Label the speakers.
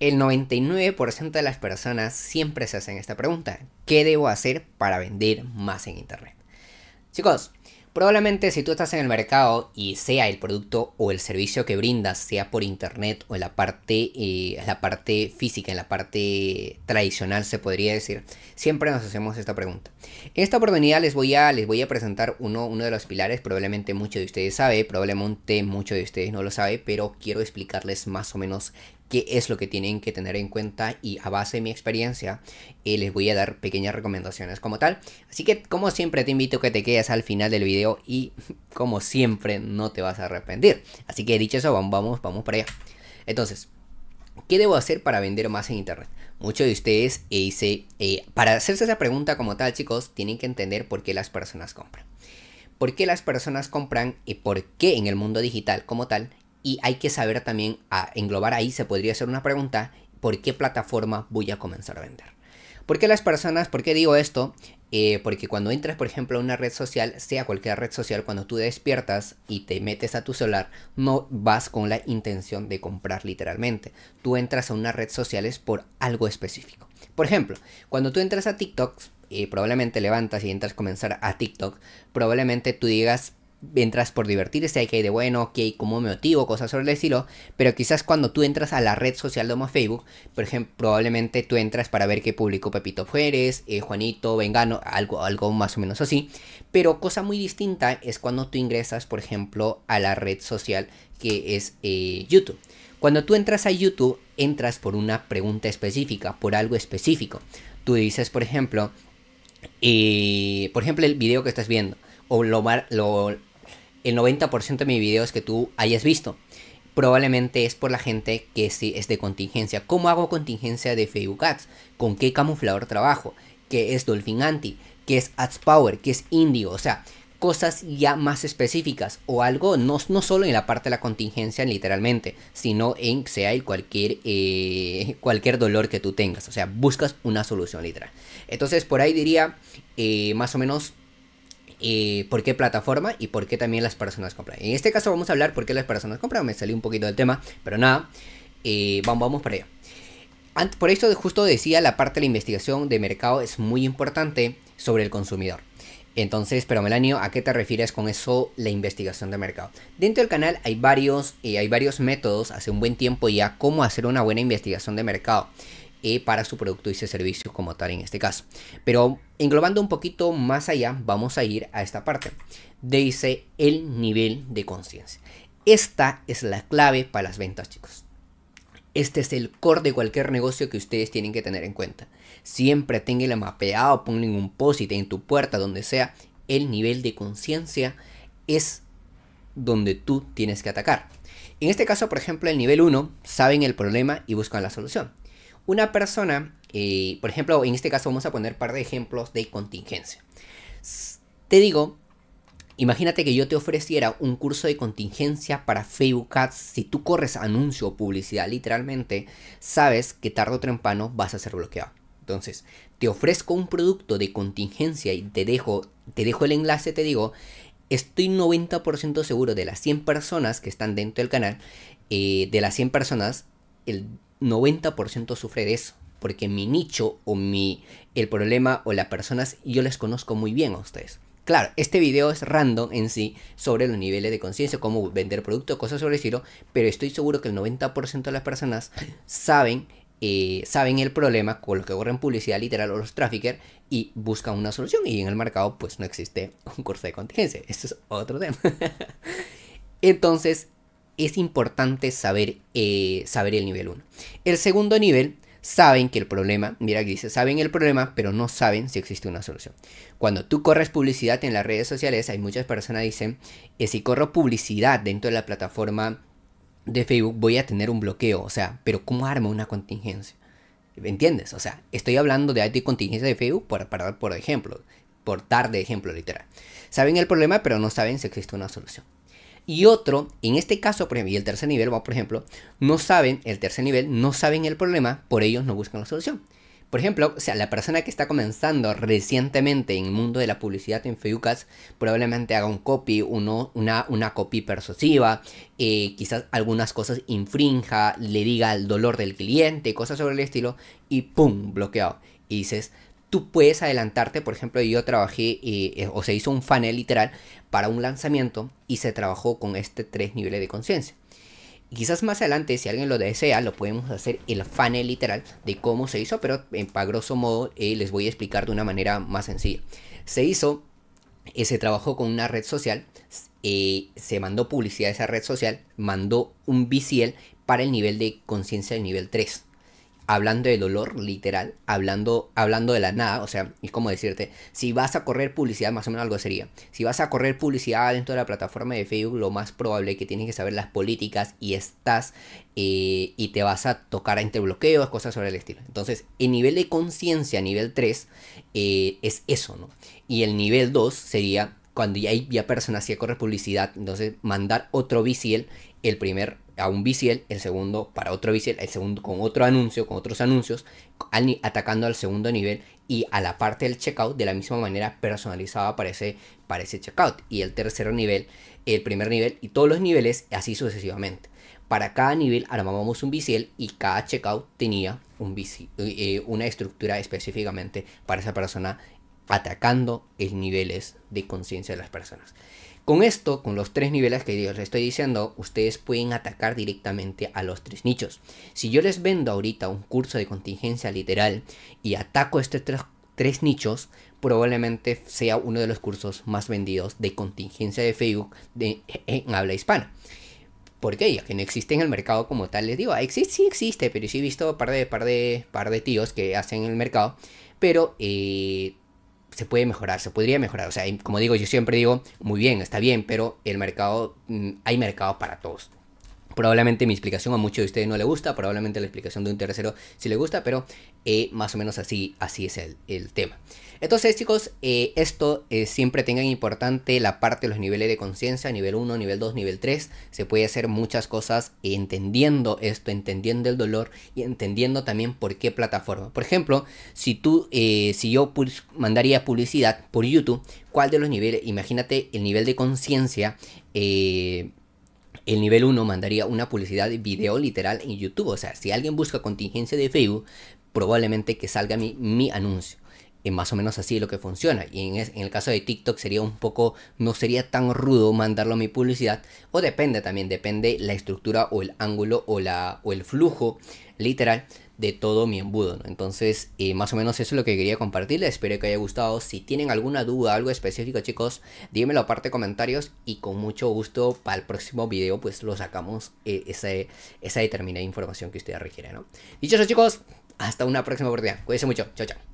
Speaker 1: El 99% de las personas siempre se hacen esta pregunta. ¿Qué debo hacer para vender más en Internet? Chicos, probablemente si tú estás en el mercado y sea el producto o el servicio que brindas, sea por Internet o en la parte, eh, la parte física, en la parte tradicional se podría decir, siempre nos hacemos esta pregunta. En esta oportunidad les voy a, les voy a presentar uno, uno de los pilares, probablemente muchos de ustedes sabe, probablemente muchos de ustedes no lo sabe, pero quiero explicarles más o menos qué es lo que tienen que tener en cuenta y a base de mi experiencia eh, les voy a dar pequeñas recomendaciones como tal. Así que como siempre te invito a que te quedes al final del video y como siempre no te vas a arrepentir. Así que dicho eso, vamos, vamos para allá. Entonces, ¿qué debo hacer para vender más en internet? Muchos de ustedes eh, eh, para hacerse esa pregunta como tal chicos, tienen que entender por qué las personas compran por qué las personas compran y por qué en el mundo digital como tal y hay que saber también, a englobar ahí se podría hacer una pregunta, ¿por qué plataforma voy a comenzar a vender? ¿Por qué las personas, por qué digo esto? Eh, porque cuando entras, por ejemplo, a una red social, sea cualquier red social, cuando tú despiertas y te metes a tu celular, no vas con la intención de comprar literalmente. Tú entras a unas red sociales por algo específico. Por ejemplo, cuando tú entras a TikTok, eh, probablemente levantas y entras a comenzar a TikTok, probablemente tú digas, entras por divertirse, que hay de bueno, que hay como motivo, cosas sobre el estilo, pero quizás cuando tú entras a la red social de Facebook, por ejemplo, probablemente tú entras para ver qué publicó Pepito Fueres, eh, Juanito, Vengano, algo, algo más o menos así, pero cosa muy distinta es cuando tú ingresas, por ejemplo, a la red social que es eh, YouTube. Cuando tú entras a YouTube, entras por una pregunta específica, por algo específico. Tú dices, por ejemplo, eh, por ejemplo, el video que estás viendo, o lo, lo el 90% de mis videos que tú hayas visto. Probablemente es por la gente que sí es de contingencia. ¿Cómo hago contingencia de Facebook Ads? ¿Con qué camuflador trabajo? ¿Qué es Dolphin Anti? ¿Qué es Ads Power? ¿Qué es Indio? O sea, cosas ya más específicas o algo, no, no solo en la parte de la contingencia literalmente, sino en sea el cualquier, eh, cualquier dolor que tú tengas. O sea, buscas una solución literal. Entonces, por ahí diría eh, más o menos eh, por qué plataforma y por qué también las personas compran. En este caso vamos a hablar por qué las personas compran, me salí un poquito del tema, pero nada, eh, vamos, vamos para allá. por esto justo decía la parte de la investigación de mercado es muy importante sobre el consumidor. Entonces, pero Melanio, ¿a qué te refieres con eso, la investigación de mercado? Dentro del canal hay varios, eh, hay varios métodos, hace un buen tiempo ya, cómo hacer una buena investigación de mercado. Eh, para su producto y servicio como tal en este caso. Pero englobando un poquito más allá, vamos a ir a esta parte. Dice el nivel de conciencia. Esta es la clave para las ventas, chicos. Este es el core de cualquier negocio que ustedes tienen que tener en cuenta. Siempre el mapeado, ponle un post en tu puerta, donde sea. El nivel de conciencia es donde tú tienes que atacar. En este caso, por ejemplo, el nivel 1 saben el problema y buscan la solución. Una persona, eh, por ejemplo, en este caso vamos a poner un par de ejemplos de contingencia. Te digo, imagínate que yo te ofreciera un curso de contingencia para Facebook Ads. Si tú corres anuncio o publicidad literalmente, sabes que tarde o temprano vas a ser bloqueado. Entonces, te ofrezco un producto de contingencia y te dejo, te dejo el enlace, te digo, estoy 90% seguro de las 100 personas que están dentro del canal, eh, de las 100 personas, el 90% sufre de eso. Porque mi nicho o mi, el problema o las personas, yo les conozco muy bien a ustedes. Claro, este video es random en sí sobre los niveles de conciencia, cómo vender productos, cosas sobre el estilo, pero estoy seguro que el 90% de las personas saben, eh, saben el problema con lo que corren publicidad literal o los traffickers y buscan una solución. Y en el mercado pues no existe un curso de contingencia. Eso es otro tema. Entonces, es importante saber, eh, saber el nivel 1. El segundo nivel, saben que el problema, mira que dice, saben el problema, pero no saben si existe una solución. Cuando tú corres publicidad en las redes sociales, hay muchas personas que dicen, eh, si corro publicidad dentro de la plataforma de Facebook, voy a tener un bloqueo. O sea, pero ¿cómo armo una contingencia? ¿me ¿Entiendes? O sea, estoy hablando de, de contingencia de Facebook, por, por ejemplo, por dar de ejemplo literal. Saben el problema, pero no saben si existe una solución. Y otro, en este caso, por ejemplo, y el tercer nivel, por ejemplo, no saben, el tercer nivel, no saben el problema, por ellos no buscan la solución. Por ejemplo, o sea, la persona que está comenzando recientemente en el mundo de la publicidad en Feucas, probablemente haga un copy, uno, una, una copy persuasiva, eh, quizás algunas cosas infrinja, le diga el dolor del cliente, cosas sobre el estilo, y ¡pum! bloqueado. Y dices, tú puedes adelantarte. Por ejemplo, yo trabajé eh, eh, o se hizo un funnel literal para un lanzamiento y se trabajó con este tres niveles de conciencia. Quizás más adelante, si alguien lo desea, lo podemos hacer el funnel literal de cómo se hizo, pero en eh, pagroso modo les voy a explicar de una manera más sencilla. Se hizo, se trabajó con una red social, se mandó publicidad a esa red social, mandó un BCL para el nivel de conciencia del nivel 3 hablando del dolor literal, hablando, hablando de la nada, o sea, es como decirte, si vas a correr publicidad, más o menos algo sería, si vas a correr publicidad dentro de la plataforma de Facebook, lo más probable es que tienes que saber las políticas y estás eh, y te vas a tocar entre bloqueos, cosas sobre el estilo. Entonces, el nivel de conciencia, nivel 3, eh, es eso, ¿no? Y el nivel 2 sería cuando ya hay ya personas que corren publicidad, entonces mandar otro visiel el primer a un biciel el segundo para otro biciel el segundo con otro anuncio, con otros anuncios, atacando al segundo nivel y a la parte del checkout de la misma manera personalizada para ese, checkout. Y el tercer nivel, el primer nivel y todos los niveles, así sucesivamente. Para cada nivel armábamos un biciel y cada checkout tenía un eh, una estructura específicamente para esa persona atacando los niveles de conciencia de las personas. Con esto, con los tres niveles que les estoy diciendo, ustedes pueden atacar directamente a los tres nichos. Si yo les vendo ahorita un curso de contingencia literal y ataco estos tres, nichos, probablemente sea uno de los cursos más vendidos de contingencia de Facebook e, en habla hispana. ¿Por qué? Ya que no existe en el mercado como tal, les digo, ah, existe, sí existe, pero sí he visto un par de, par, de, par de tíos que hacen el mercado, pero... Eh, se puede mejorar, se podría mejorar. O sea, como digo, yo siempre digo, muy bien, está bien, pero el mercado, mm, hay mercado para todos. Probablemente mi explicación a muchos de ustedes no le gusta, probablemente la explicación de un tercero sí le gusta, pero eh, más o menos así, así es el, tema. Entonces chicos, eh, esto eh, siempre tengan importante la parte de los niveles de conciencia, nivel 1, nivel 2, nivel 3. Se puede hacer muchas cosas entendiendo esto, entendiendo el dolor y entendiendo también por qué plataforma. Por ejemplo, si tú, si yo mandaría publicidad por YouTube, ¿cuál de los niveles? Imagínate el nivel de conciencia el nivel 1 mandaría una publicidad de video literal en YouTube. O sea, si alguien busca contingencia de Facebook, probablemente que salga mi, mi anuncio. Es más o menos así lo que funciona. Y en, el caso de TikTok sería un poco, no sería tan rudo mandarlo a mi publicidad. O depende también, depende la estructura o el ángulo o, la, o el flujo literal de todo mi embudo. ¿no? Entonces, eh, más o menos eso es lo que quería compartirles. Espero que haya gustado. Si tienen alguna duda, algo específico, chicos, díganmelo aparte de comentarios y con mucho gusto para el próximo video, pues lo sacamos eh, esa, esa determinada información que ustedes requieran. ¿no? Dicho eso, chicos, hasta una próxima oportunidad. Cuídense mucho. Chao, chao.